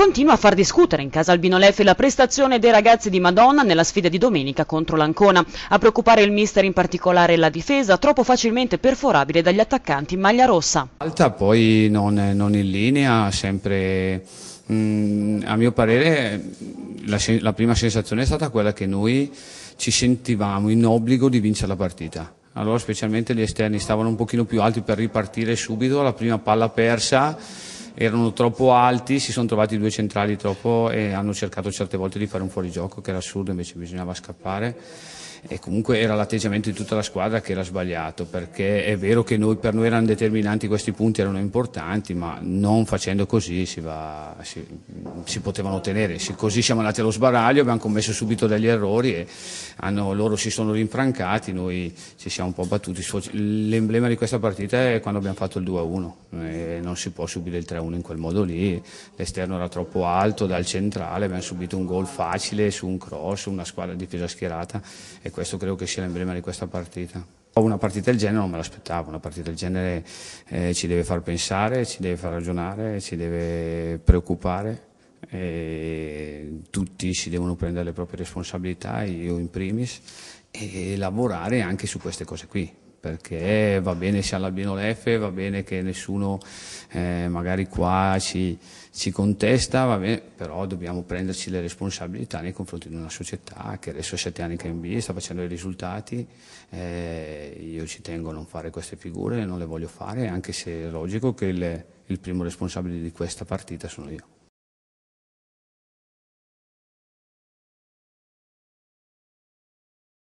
continua a far discutere in casa Albino Leffi la prestazione dei ragazzi di Madonna nella sfida di domenica contro l'Ancona. A preoccupare il mister in particolare la difesa, troppo facilmente perforabile dagli attaccanti in maglia rossa. Alta poi non, non in linea, sempre... Mm, a mio parere la, la, prima sensazione è stata quella che noi ci sentivamo in obbligo di vincere la partita. Allora specialmente gli esterni stavano un pochino più alti per ripartire subito, la prima palla persa erano troppo alti, si sono trovati due centrali troppo e hanno cercato certe volte di fare un fuorigioco che era assurdo, invece bisognava scappare e comunque era l'atteggiamento di tutta la squadra che era sbagliato perché è vero che noi, per noi erano determinanti questi punti, erano importanti ma non facendo così si, va, si, si potevano ottenere si, così siamo andati allo sbaraglio, abbiamo commesso subito degli errori e hanno, loro si sono rinfrancati, noi ci siamo un po' battuti l'emblema di questa partita è quando abbiamo fatto il 2-1 non si può subire il 3-1 1 in quel modo lì, l'esterno era troppo alto dal centrale, abbiamo subito un gol facile su un cross, una squadra di difesa schierata e questo credo che sia l'emblema di questa partita. Una partita del genere non me l'aspettavo, una partita del genere eh, ci deve far pensare, ci deve far ragionare, ci deve preoccupare tutti si devono prendere le proprie responsabilità, io in primis, e lavorare anche su queste cose qui perché va bene se all'albino l'F, va bene che nessuno eh, magari qua ci, ci contesta, va bene, però dobbiamo prenderci le responsabilità nei confronti di una società che adesso ha sette anni che è in B, sta facendo i risultati, eh, io ci tengo a non fare queste figure, non le voglio fare, anche se è logico che il, il primo responsabile di questa partita sono io.